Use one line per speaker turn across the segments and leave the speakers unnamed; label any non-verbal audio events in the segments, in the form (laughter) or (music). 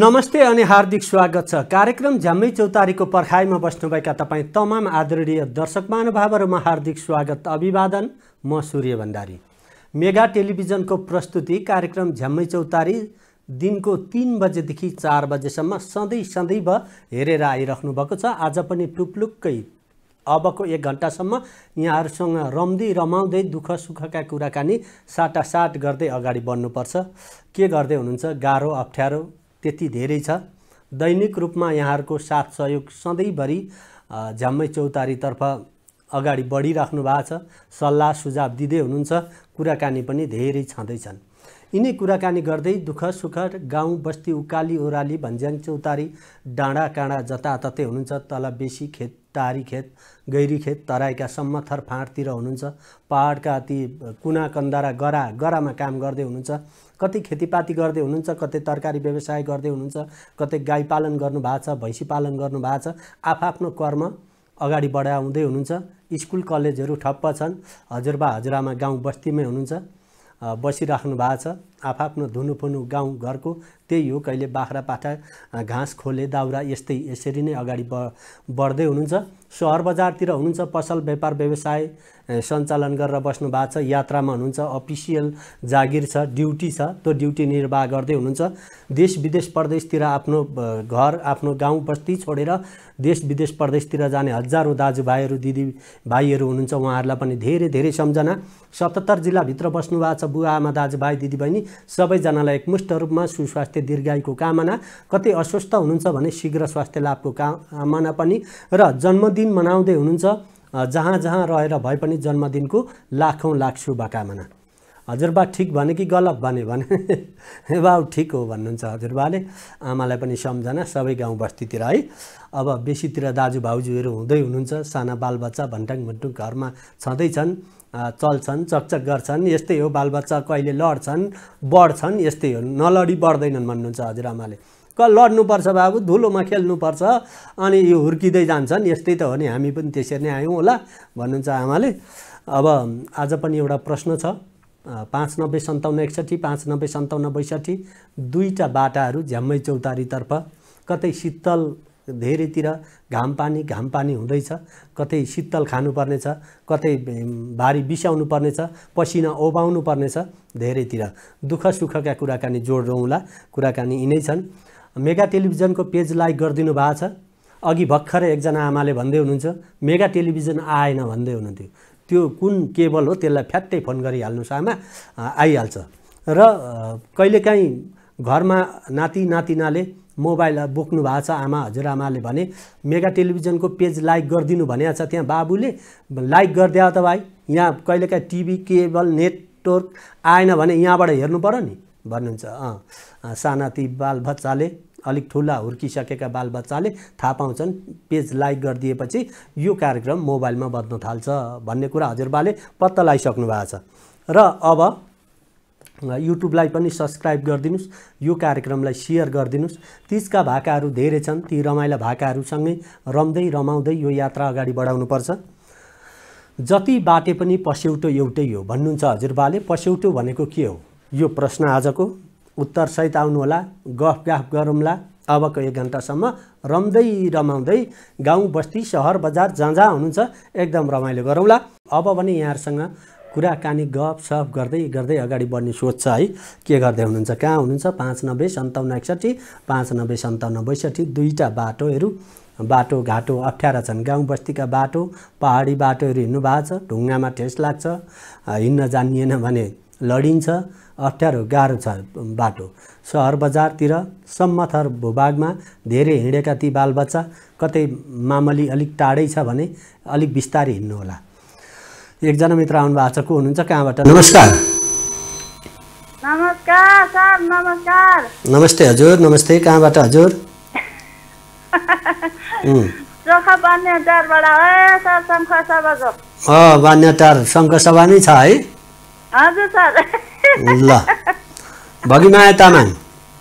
नमस्ते अनि हार्दिक स्वागत छ कार्यक्रम झ्याम्मै चौतारीको पर्खाइमा बस्नुभएका तपाईँ तमाम आदरणीय दर्शक महानुभावहरूमा हार्दिक स्वागत अभिवादन म सूर्य भण्डारी मेगा टेलिभिजनको प्रस्तुति कार्यक्रम झ्याम्मै चौतारी दिनको तिन बजेदेखि चार बजेसम्म सधैँ सधैँभ हेरेर आइराख्नु भएको छ आज पनि टुप्लुक्कै अबको एक घन्टासम्म यहाँहरूसँग रम्दै रमाउँदै दुःख सुखका कुराकानी साटासाट गर्दै अगाडि बढ्नुपर्छ के गर्दै हुनुहुन्छ गाह्रो अप्ठ्यारो त्यति धेरै छ दैनिक रूपमा यहाँहरूको साथ सहयोग सधैँभरि झ्याम्मै चौतारीतर्फ अगाडि बढिराख्नु भएको छ सल्लाह सुझाव दिँदै हुनुहुन्छ कुराकानी पनि धेरै छँदैछन् यिनै कुराकानी गर्दै दुःख सुख गाउँ बस्ती उकाली ओह्राली भन्ज्याङ चौतारी डाँडा काँडा जताततै हुनुहुन्छ तल बेसी खेत टारी खेत गैरी खेत तराईका सम्मथर फाँडतिर हुनुहुन्छ पहाडका ती कुना कन्दारा गरा गरामा काम गर्दै हुनुहुन्छ कति खेतीपाती गर्दै हुनुहुन्छ कतै तरकारी व्यवसाय गर्दै हुनुहुन्छ कतै गाई पालन गर्नुभएको छ भैँसी पालन गर्नुभएको छ आफआफ्नो कर्म अगाडि बढाउँदै हुनुहुन्छ स्कुल कलेजहरू ठप्प छन् हजुरबा हजुरआमा गाउँ बस्तीमै हुनुहुन्छ बसिराख्नु भएको छ आफआफ्नो धुनुफुनु गाउँ घरको त्यही हो कहिले बाख्रा पाठा घाँस खोले दाउरा यस्तै यसरी नै अगाडि बढ्दै हुनुहुन्छ सहर बजारतिर हुनुहुन्छ पसल व्यापार व्यवसाय सञ्चालन गरेर बस्नु भएको छ यात्रामा हुनुहुन्छ अफिसियल जागिर छ ड्युटी छ त्यो ड्युटी निर्वाह गर्दै हुनुहुन्छ देश विदेश प्रदेशतिर आफ्नो घर आफ्नो गाउँ बस्ती छोडेर देश विदेश प्रदेशतिर जाने हजारौँ दाजुभाइहरू दिदीभाइहरू हुनुहुन्छ उहाँहरूलाई पनि धेरै धेरै सम्झना सतहत्तर जिल्लाभित्र बस्नु भएको छ बुवा आमा दाजुभाइ दिदीबहिनी सबैजनालाई एकमुष्ट रूपमा सुस्वास्थ्य दीर्घायुको कामना कतै अस्वस्थ हुनुहुन्छ भने शीघ्र स्वास्थ्य लाभको कामना पनि र जन्मदिन मनाउँदै हुनुहुन्छ जहाँ जहाँ रहेर भए पनि जन्मदिनको लाखौँ लाख शुभकामना हजुरबा ठिक भने कि गलत भने भने बाउ (laughs) ठिक हो भन्नुहुन्छ हजुरबाले आमालाई पनि सम्झना सबै गाउँ बस्तीतिर है अब बेसीतिर दाजु भाउजूहरू हुँदै हुनुहुन्छ साना बालबच्चा भन्टाङ भन्टुङ घरमा छँदैछन् चल्छन् चकचक गर्छन् यस्तै हो बालबच्चा कहिले लड्छन् बढ्छन् यस्तै हो नलडी बढ्दैनन् भन्नुहुन्छ हजुरआमाले क लड्नुपर्छ बाबु धुलोमा खेल्नुपर्छ अनि यो हुर्किँदै जान्छन् यस्तै त हो नि हामी पनि त्यसरी नै आयौँ होला भन्नुहुन्छ आमाले अब आज पनि एउटा प्रश्न छ पाँच नब्बे सन्ताउन्न एकसट्ठी पाँच नब्बे सन्ताउन्न बैसठी दुईवटा बाटाहरू झ्याम्मै चौतारीतर्फ कतै शीतल धेरैतिर घाम पानी घाम पानी हुँदैछ कतै शीतल खानुपर्नेछ कतै भारी बिसाउनु पर्नेछ पसिना ओबाउनु पर्नेछ धेरैतिर दुःख सुखका कुराकानी रहँला कुराकानी यिनै छन् मेगा टेलिभिजनको पेज लाइक गरिदिनु भएको छ अघि भर्खरै एकजना आमाले भन्दै हुनुहुन्छ मेगा टेलिभिजन आएन भन्दै हुनुहुन्थ्यो त्यो कुन केबल हो त्यसलाई फ्याट्टै फोन गरिहाल्नुहोस् आमा आइहाल्छ र कहिलेकाहीँ घरमा नाति नातिनाले मोबाइल बोक्नु भएको छ आमा हजुरआमाले भने मेगा टेलिभिजनको पेज लाइक गरिदिनु भनेको छ त्यहाँ बाबुले लाइक गरिदियो त भाइ यहाँ कहिलेकाहीँ टिभी केबल नेटवर्क आएन भने यहाँबाट हेर्नु पऱ्यो नि भन्नुहुन्छ अँ साना ती बालबच्चाले अलिक ठुला हुर्किसकेका बालबच्चाले थाहा पाउँछन् पेज लाइक गरिदिएपछि यो कार्यक्रम मोबाइलमा बज्न थाल्छ भन्ने कुरा हजुरबाले पत्ता लगाइसक्नु भएको छ र अब युट्युबलाई पनि सब्सक्राइब गरिदिनुहोस् यो कार्यक्रमलाई सेयर गरिदिनुहोस् तिजका भाकाहरू धेरै छन् ती रमाइला भाकाहरूसँगै रम्दै रमाउँदै यो यात्रा अगाडि बढाउनुपर्छ जति बाटे पनि पस्यौटो एउटै हो भन्नुहुन्छ हजुरबाले पस्यौटो भनेको के हो यो प्रश्न आजको उत्तरसहित आउनुहोला गफ गाफ गरौँला अबको एक घन्टासम्म रम्दै रमाउँदै गाउँ बस्ती सहर बजार जहाँ जहाँ हुनुहुन्छ एकदम रमाइलो गरौँला अब भने यहाँहरूसँग कुराकानी गफ सफ गर्दै गर्दै अगाडि बढ्ने सोच छ है के गर्दै हुनुहुन्छ कहाँ हुनुहुन्छ पाँच नब्बे सन्ताउन्न एकसट्ठी पाँच नब्बे सन्ताउन्न बैसठी दुईवटा बाटोहरू बाटोघाटो अप्ठ्यारा छन् गाउँ बस्तीका बाटो पहाडी बाटोहरू हिँड्नु भएको छ ढुङ्गामा ठेस लाग्छ हिँड्न जानिएन भने लडिन्छ अप्ठ्यारो गाह्रो छ बाटो सहर बजारतिर सम्मथर भूभागमा धेरै हिँडेका ती बालबच्चा कतै मामली अलिक टाढै छ भने अलिक बिस्तारै हिँड्नुहोला एकजना मित्र आउनु भएको छ को हुनुहुन्छ कहाँबाट नमस्कार
नमस्कार सर नमस्कार
नमस्ते हजुर नमस्ते कहाँबाट हजुर बान्यटार सभा नै छ है
हजुर
ल भगिमाया तामाङ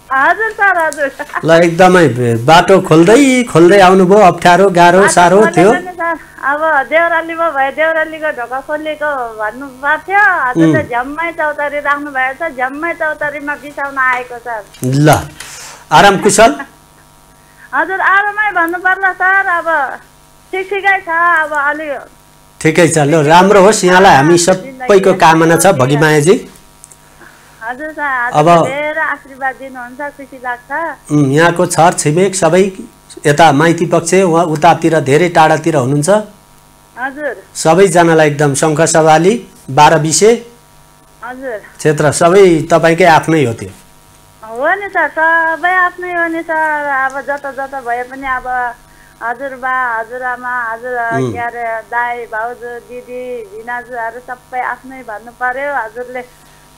ल
एकदमै बाटो खोल्दै खोल्दै आउनुभयो अप्ठ्यारो गाह्रो साह्रो थियो
अब देउरालीमा भयो देउरालीको ढोका खोलेको भन्नु पर्थ्यो थियो झम्मै चौतारी राख्नु भएको छ झम्मै चौतारीमा बिसाउन आएको छ
ल आराम कुशल
हजुर आरामै पर्ला सर अब ठिक ठिकै छ अब अलि
ठिकै छ ल राम्रो होस् यहाँलाई हामी सबैको कामना छ भगिमायाजी
अब
यहाँको छर छिमेक सबै यता माइती पक्ष उतातिर धेरै टाढातिर हुनुहुन्छ सबैजनालाई एकदम शङ्ख सवाली बाह्र बिसे
क्षेत्र
सबै तपाईँकै आफ्नै हो त्यो
हो नि सर सबै आफ्नै हो नि सर अब जता जता भए पनि अब हजुरबा हजुरआमा हजुर के अरे दाई भाउजू दिदी भिनाजुहरू सबै आफ्नै भन्नु पर्यो हजुरले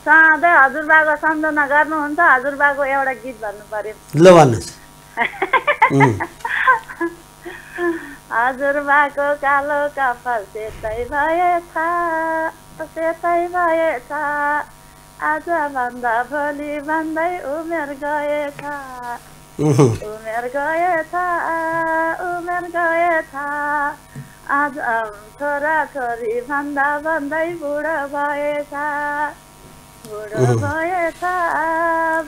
सधैँ हजुरबाको सम्झना गर्नुहुन्छ हजुरबाको एउटा गीत भन्नु
पर्यो
हजुरबाको कालो कपाल सेतै भएछ सेतै भएछ आज भन्दा भोलि भन्दै उमेर गएछ
उमेर
गएछ उमेर गएछ आज छोरा छोरी भन्दा भन्दै बुढो भएछ बुढो भएछ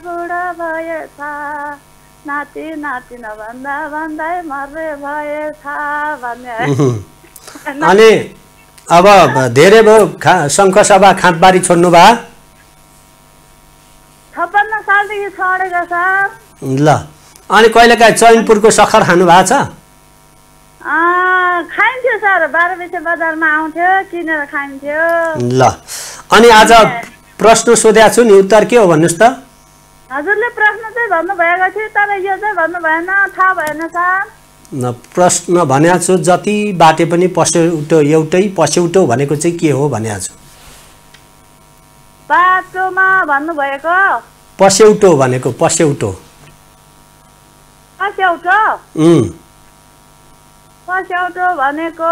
बुढो भएछ नाति नाति नभन्दा भन्दै मर्ने भएछ भन्ने अनि
अब धेरै भयो शङ्ख सभा खाँपबारी छोड्नु भयो
छप्पन्न सालदेखि छोडेको छ
ल अनि कहिलेकाहीँ चैनपुरको सखर खानु भएको
छ खाइन्थ्यो सर बाह्र बजे बजारमा आउँथ्यो किनेर खाइन्थ्यो
ल अनि आज प्रश्न सोधेको छु नि उत्तर के हो भन्नुहोस् त
हजुरले प्रश्न चाहिँ भन्नुभएको थियो तर यो चाहिँ भन्नु भएन थाहा भएन सर
प्रश्न भनेको छु जति बाटे पनि पस्यौटो एउटै पस्यौटो भनेको चाहिँ के हो भनेको छु
बाटोमा भन्नुभएको
पस्यौटो भनेको पस्यौटो
पस्यौटो पस्यौटो भनेको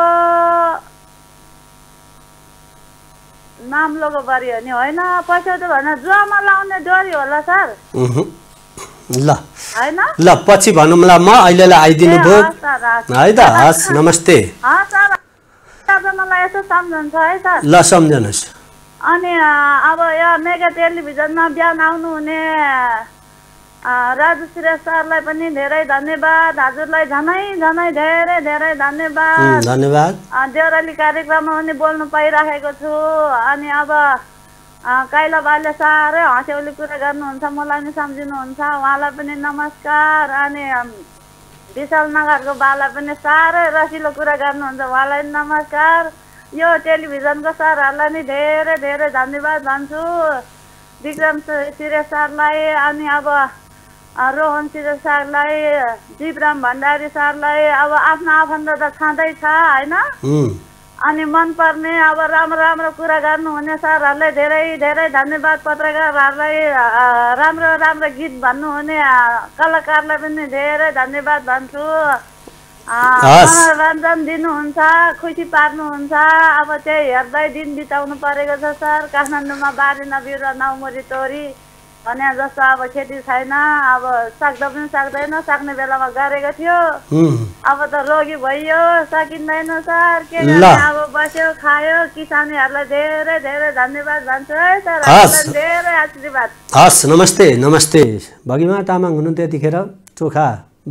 मामलोको बारी हो नि होइन पैसा त भन जुवामा लाउने डोरी होला सर ल ल पछि
भनौँ म अहिलेलाई आइदिनु भयो है त हस् नमस्ते
मलाई यसो सम्झन्छ है सर ल सम्झनुहोस् अनि अब यो मेगा टेलिभिजनमा बिहान आउनुहुने राजु सिरा सरलाई पनि धेरै धन्यवाद हजुरलाई झनै झनै धेरै धेरै धन्यवाद धन्यवाद देउराली कार्यक्रममा पनि बोल्नु पाइराखेको छु अनि अब काइला बाले साह्रै हँस्यौली कुरा गर्नुहुन्छ मलाई पनि सम्झिनुहुन्छ उहाँलाई पनि नमस्कार अनि विशाल नगरको बाला पनि साह्रै रसिलो कुरा गर्नुहुन्छ उहाँलाई पनि नमस्कार यो टेलिभिजनको सरहरूलाई पनि धेरै धेरै धन्यवाद भन्छु विक्रम सिरे सरलाई अनि अब रोहन सिजक सरलाई जीवराम भण्डारी सरलाई अब आफ्नो आफन्त त छँदैछ होइन अनि मनपर्ने अब राम्रो राम्रो कुरा गर्नुहुने सरहरूलाई धेरै धेरै धन्यवाद पत्रकारहरूलाई राम्रो राम्रो गीत भन्नुहुने कलाकारलाई पनि धेरै धन्यवाद भन्छु मनोरञ्जन दिनुहुन्छ खुसी पार्नुहुन्छ अब त्यही हेर्दै दिन बिताउनु परेको छ सर काठमाडौँमा बारी नबिरुवा नौमुरी तोरी भने जस्तो अब खेती छैन अब साक्दा पनि साक्दैन साक्ने बेलामा गरेको थियो अब त रोगी भइयो सकिँदैन सर के अब बस्यो खायो किसानीहरूलाई धेरै धेरै धन्यवाद भन्छु है सर
धेरै आशीर्वाद हस् नमस्ते नमस्ते भगिमा तामाङ हुनु त्यतिखेर चोखा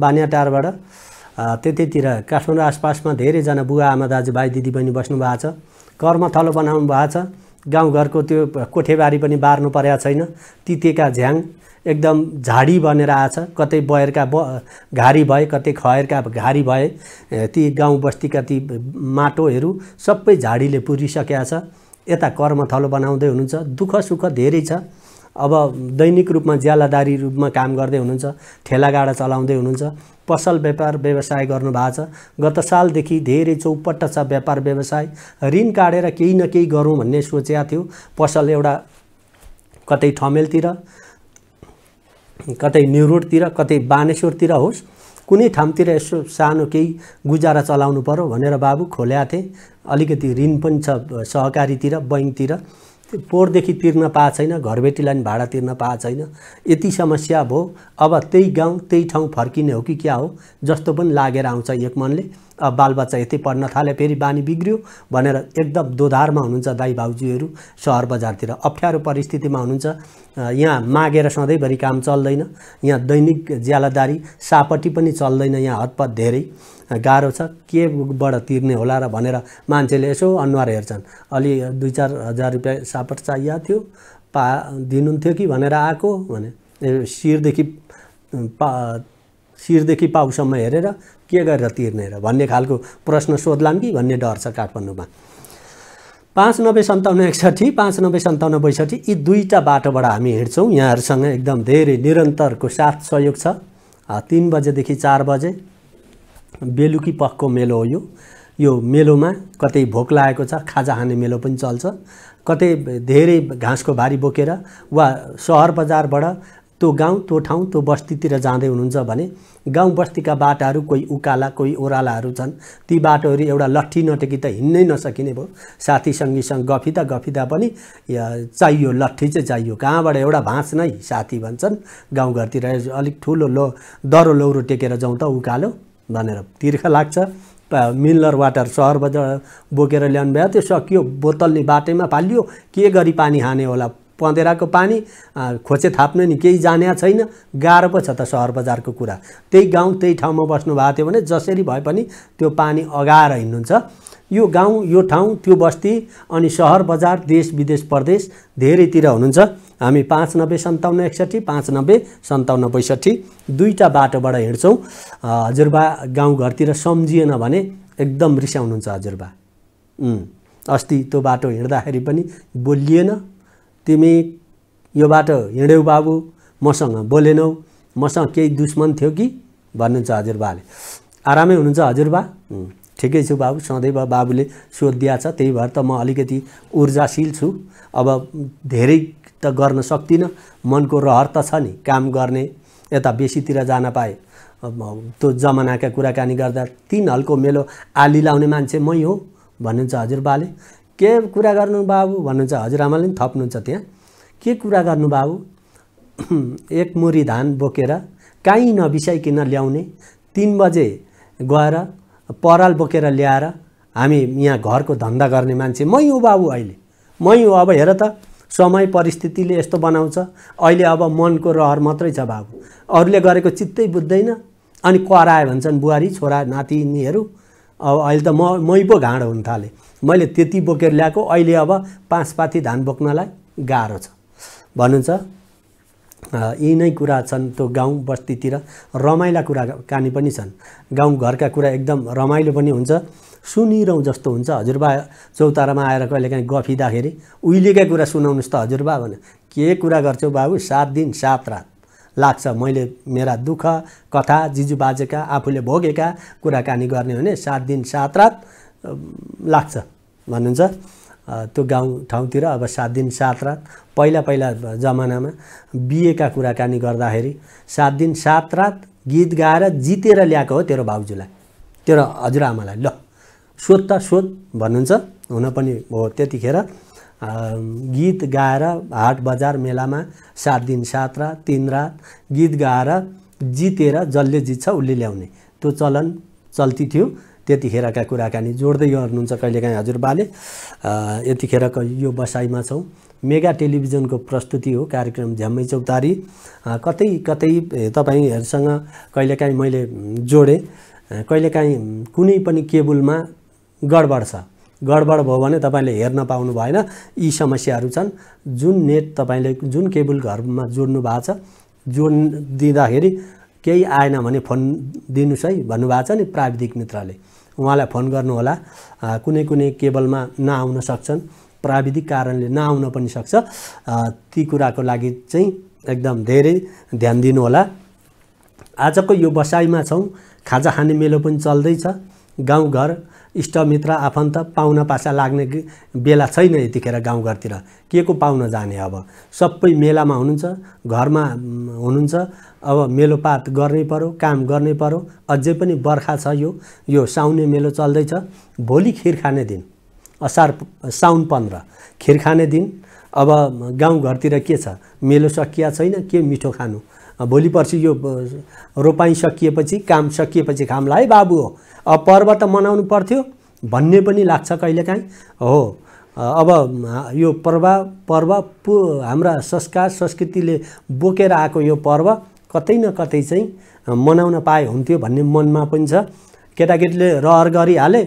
बानिया टारबाट त्यतैतिर काठमाडौँ आसपासमा धेरैजना बुवा आमा दाजुभाइ दिदीबहिनी बस्नु भएको छ कर्मथलो बनाउनु भएको छ गाउँघरको त्यो कोठेबारी पनि बार्नु परेको छैन तितेका झ्याङ एकदम झाडी बनेर आएछ कतै बयरका ब घारी भए कतै खयरका घारी भए ती गाउँ बस्तीका ती माटोहरू सबै झाडीले पुरिसकेका छ यता कर्मथलो बनाउँदै हुनुहुन्छ दुःख सुख धेरै छ अब दैनिक रूपमा ज्यालादारी रूपमा काम गर्दै हुनुहुन्छ ठेलागाडा चलाउँदै हुनुहुन्छ पसल व्यापार व्यवसाय गर्नुभएको छ गत सालदेखि धेरै चौपट्ट छ व्यापार व्यवसाय ऋण काटेर केही न केही गरौँ भन्ने सोचेको थियो पसल एउटा कतै ठमेलतिर कतै न्यु रोडतिर कतै बानेश्वरतिर होस् कुनै ठाउँतिर यसो सानो केही गुजारा चलाउनु पऱ्यो भनेर बाबु खोल्याएको थिएँ अलिकति ऋण पनि छ सहकारीतिर बैङ्कतिर पोहोरदेखि तिर्न पाएको छैन घरबेटीलाई पनि भाडा तिर्न पाएको छैन यति समस्या भयो अब त्यही गाउँ त्यही ठाउँ फर्किने हो कि क्या हो जस्तो पनि लागेर आउँछ एक मनले बालबच्चा यति पढ्न थाले फेरि बानी बिग्रियो भनेर एकदम दोधारमा हुनुहुन्छ दाई भाउजूहरू सहर बजारतिर अप्ठ्यारो परिस्थितिमा हुनुहुन्छ यहाँ मागेर सधैँभरि काम चल्दैन यहाँ दैनिक ज्यालादारी सापट्टि पनि चल्दैन यहाँ हतपत धेरै गाह्रो छ केबाट तिर्ने होला र भनेर मान्छेले यसो अनुहार हेर्छन् अलि दुई चार हजार रुपियाँ सापट चाहिएको थियो पा दिनुहुन्थ्यो कि भनेर आएको भने शिरदेखि पा शिरदेखि पाउसम्म हेरेर के गरेर तिर्ने र भन्ने खालको प्रश्न सोध्लाम कि भन्ने डर छ काठमाडौँमा पाँच नब्बे सन्ताउन्न एकसठी पाँच नब्बे सन्ताउन्न बैसठी यी दुईवटा बाटोबाट हामी हिँड्छौँ यहाँहरूसँग एकदम धेरै निरन्तरको साथ सहयोग छ तिन बजेदेखि चार बजे बेलुकी पखको मेलो हो यो यो मेलोमा कतै भोक लागेको छ खाजा खाने मेलो पनि चल्छ कतै धेरै घाँसको भारी बोकेर वा सहर बजारबाट त्यो गाउँ त्यो ठाउँ त्यो बस्तीतिर जाँदै हुनुहुन्छ भने गाउँ बस्तीका बाटाहरू कोही उकाला कोही ओह्रालाहरू छन् ती बाटोहरू एउटा लट्ठी नटेकी त हिँड्नै नसकिने भयो सङ्गीसँग गफिँदा गफिँदा पनि चाहियो लट्ठी चाहिँ चाहियो कहाँबाट एउटा भाँच नै साथी भन्छन् गाउँघरतिर अलिक ठुलो लो दरो लौरो टेकेर जाउँ त उकालो भनेर तिर्खा लाग्छ मिनलर वाटर सहरबाट बोकेर ल्याउनु भयो त्यो सकियो बोतलले बाटैमा फालियो के गरी पानी हाने होला पँधेराको पानी खोचे थाप्ने नि केही जाने छैन गाह्रो पो छ त सहर बजारको कुरा त्यही गाउँ त्यही ठाउँमा बस्नु भएको थियो भने जसरी भए पनि त्यो पानी अगाएर हिँड्नुहुन्छ यो गाउँ यो ठाउँ त्यो बस्ती अनि सहर बजार देश विदेश प्रदेश धेरैतिर हुनुहुन्छ हामी पाँच नब्बे सन्ताउन्न एकसट्ठी पाँच नब्बे सन्ताउन्न बैसठी दुईवटा बाटोबाट हिँड्छौँ हजुरबा गाउँघरतिर सम्झिएन भने एकदम रिसाउनुहुन्छ हजुरबा अस्ति त्यो बाटो हिँड्दाखेरि पनि बोलिएन तिमी यो बाटो हिँड्यौ बाबु मसँग बोलेनौ मसँग केही दुश्मन थियो कि भन्नुहुन्छ हजुरबाले आरामै हुनुहुन्छ हजुरबा ठिकै छु बाबु सधैँ बाबुले सोधिदिया छ त्यही भएर त म अलिकति ऊर्जाशील छु अब धेरै त गर्न सक्दिनँ मनको रहर त छ नि काम गर्ने यता बेसीतिर जान पाएँ त्यो जमानाका कुराकानी गर्दा तिन हल्को मेलो आली लाउने मान्छे मै हो भन्नुहुन्छ हजुरबाले के कुरा गर्नु बाबु भन्नुहुन्छ हजुरआमाले पनि थप्नुहुन्छ त्यहाँ के कुरा गर्नु बाबु (clears throat) एक मुरी धान बोकेर काहीँ नबिसाइकन ल्याउने तिन बजे गएर पराल बोकेर ल्याएर हामी यहाँ घरको धन्दा गर्ने मान्छे मै हो बाबु अहिले मै हो अब हेर त समय परिस्थितिले यस्तो बनाउँछ अहिले अब मनको रहर मात्रै छ बाबु अरूले गरेको चित्तै बुझ्दैन अनि करायो भन्छन् बुहारी छोरा नातिनीहरू अब अहिले त म मै पो घाँड हुन थालेँ मैले त्यति बोकेर ल्याएको अहिले अब पाँच पाथी धान बोक्नलाई गाह्रो छ भन्नुहुन्छ यी नै कुरा छन् त्यो गाउँ बस्तीतिर रमाइला कुरा कानी पनि छन् गाउँघरका कुरा एकदम रमाइलो पनि हुन्छ सुनिरहँ जस्तो हुन्छ हजुरबा चौतारामा आएर कहिलेकाहीँ गफिँदाखेरि उहिलेकै कुरा सुनाउनुहोस् त हजुरबा भने के कुरा गर्छौ बाबु सात दिन सात रात लाग्छ मैले मेरा दुःख कथा जिजुबाजेका आफूले भोगेका कुराकानी गर्ने हो भने सात दिन सात रात लाग्छ भन्नुहुन्छ त्यो गाउँ ठाउँतिर अब सात दिन सात रात पहिला पहिला जमानामा बिहेका कुराकानी गर्दाखेरि सात दिन सात रात गीत गाएर जितेर ल्याएको हो तेरो भाउजूलाई तेरो हजुरआमालाई ल सोध त सोध भन्नुहुन्छ हुन पनि हो त्यतिखेर गीत गाएर हाट बजार मेलामा सात दिन सात रात तिन रात गीत गाएर जितेर जसले जित्छ उसले ल्याउने त्यो चलन चल्ती थियो त्यतिखेरका कुराकानी जोड्दै गर्नुहुन्छ कहिलेकाहीँ हजुरबाले यतिखेर यो बसाइमा छौँ मेगा टेलिभिजनको प्रस्तुति हो कार्यक्रम झ्याम्मै चौतारी कतै कतै तपाईँहरूसँग कहिलेकाहीँ मैले जोडेँ कहिलेकाहीँ कुनै पनि केबुलमा गडबड छ गडबड भयो भने तपाईँले हेर्न पाउनु भएन यी समस्याहरू छन् जुन नेट तपाईँले जुन केबल घरमा जोड्नु भएको छ जोड दिँदाखेरि केही आएन भने फोन दिनुहोस् है भन्नुभएको छ नि प्राविधिक मित्रले उहाँलाई फोन गर्नुहोला कुनै कुनै केबलमा नआउन सक्छन् प्राविधिक कारणले नआउन पनि सक्छ ती कुराको लागि चाहिँ एकदम धेरै ध्यान दिनुहोला आजको यो बसाइमा छौँ खाजा खाने मेलो पनि चल्दैछ गाउँघर इष्टमित्र आफन्त पाहुना पासा लाग्ने बेला छैन यतिखेर गाउँघरतिर के को पाउन जाने अब सबै मेलामा हुनुहुन्छ घरमा हुनुहुन्छ अब मेलोपात गर्नै पऱ्यो काम गर्नै पऱ्यो अझै पनि बर्खा छ यो यो साउने मेलो चल्दैछ भोलि खिर खाने दिन असार साउन पन्ध्र खिर खाने दिन अब गाउँघरतिर के छ मेलो सकिया छैन के मिठो खानु भोलि पर्सि यो रोपाइँ सकिएपछि काम सकिएपछि घाम ला है बाबु हो अब पर्व त मनाउनु पर्थ्यो भन्ने पनि लाग्छ कहिलेकाहीँ हो अब यो पर्व पर्व पु हाम्रा संस्कार संस्कृतिले बोकेर आएको यो पर्व कतै न कतै चाहिँ मनाउन पाए हुन्थ्यो भन्ने मनमा पनि छ केटाकेटीले रहर गरिहाले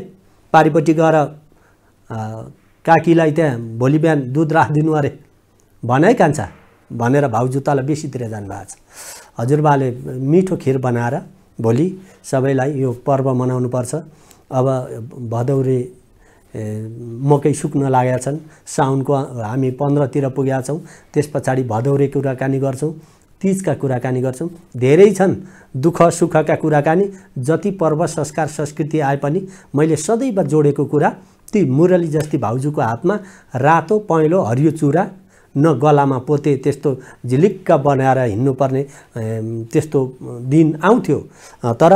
पारिपट्टि गएर काकीलाई त्यहाँ भोलि बिहान दुध राखिदिनु अरे भनाइ कान्छा भनेर भाउजू तल बेसीतिर जानुभएको छ हजुरबाले मिठो खिर बनाएर भोलि सबैलाई यो पर्व मनाउनुपर्छ अब भदौरे मकै सुक्न लागेका छन् साउनको हामी पन्ध्रतिर पुगेका छौँ त्यस पछाडि भदौरे कुराकानी गर्छौँ तिजका कुराकानी गर्छौँ धेरै छन् दुःख सुखका कुराकानी जति पर्व संस्कार संस्कृति आए पनि मैले सदैव जोडेको कुरा ती मुरली जस्ती भाउजूको हातमा रातो पहेँलो हरियो चुरा न गलामा पोते त्यस्तो झिलिक्क बनाएर हिँड्नुपर्ने त्यस्तो दिन आउँथ्यो तर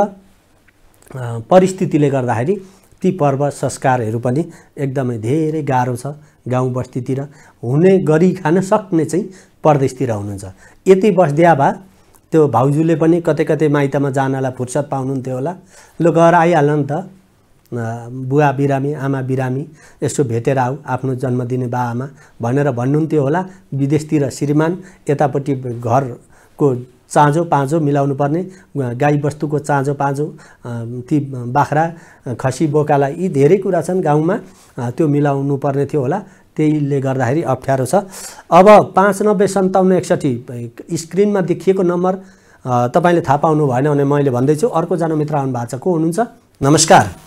परिस्थितिले गर्दाखेरि ती पर्व संस्कारहरू पनि एकदमै धेरै गाह्रो छ गाउँ बस्तीतिर हुने गरी खान सक्ने चाहिँ परदेशतिर हुनुहुन्छ यति बस्दिया भए त्यो भाउजूले पनि कतै कतै माइतमा जानलाई फुर्सद पाउनुहुन्थ्यो होला ल गएर आइहाल्नु नि त बुवा बिरामी आमा बिरामी यसो भेटेर आऊ आफ्नो जन्मदिने बा भनेर भन्नुहुन्थ्यो होला विदेशतिर श्रीमान यतापट्टि घरको चाँजो पाँजो मिलाउनु पर्ने गाई बस्तुको चाँजो पाँजो ती बाख्रा खसी बोकाला यी धेरै कुरा छन् गाउँमा त्यो मिलाउनु पर्ने थियो होला त्यहीले गर्दाखेरि अप्ठ्यारो छ अब पाँच नब्बे सन्ताउन्न एकसठी स्क्रिनमा देखिएको नम्बर तपाईँले थाहा पाउनु भएन भने मैले भन्दैछु अर्कोजना मित्र आउनु भएको छ को हुनुहुन्छ नमस्कार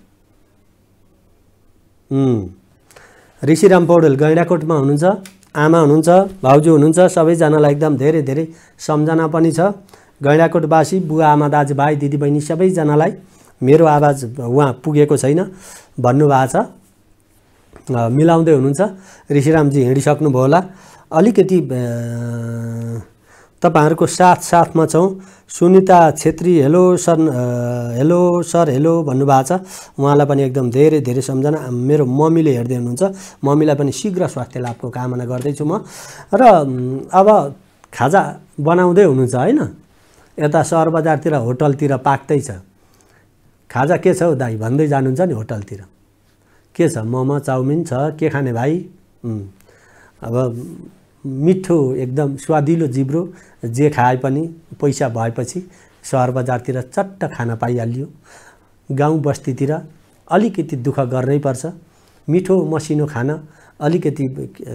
ऋषिराम पौडेल गैँडाकोटमा हुनुहुन्छ आमा हुनुहुन्छ भाउजू हुनुहुन्छ सबैजनालाई एकदम धेरै धेरै सम्झना पनि छ गैँडाकोटवासी बुवा आमा दाजुभाइ दिदीबहिनी सबैजनालाई मेरो आवाज उहाँ पुगेको छैन भन्नुभएको छ मिलाउँदै हुनुहुन्छ ऋषिरामजी हिँडिसक्नुभयो होला अलिकति तपाईँहरूको साथ साथमा छौँ Sunita Chhetri hello sir hello sir hello भन्नुभएको छ उहाँलाई पनि एकदम धेरै धेरै सम्झना मेरो मम्मीले हेर्दै हुनुहुन्छ मम्मीलाई पनि शीघ्र स्वास्थ्य लाभको कामना गर्दैछु म र अब खाजा बनाउँदै हुनुहुन्छ होइन यता सहर बजारतिर होटलतिर पाक्दैछ खाजा के छ हौ दाई भन्दै जानुहुन्छ नि होटलतिर के छ मोमो चाउमिन छ के खाने भाइ अब मिठो एकदम स्वादिलो जिब्रो जे खाए पनि पैसा भएपछि सहर बजारतिर चट्ट खाना पाइहालियो गाउँ बस्तीतिर अलिकति दुःख गर्नैपर्छ मिठो मसिनो खान अलिकति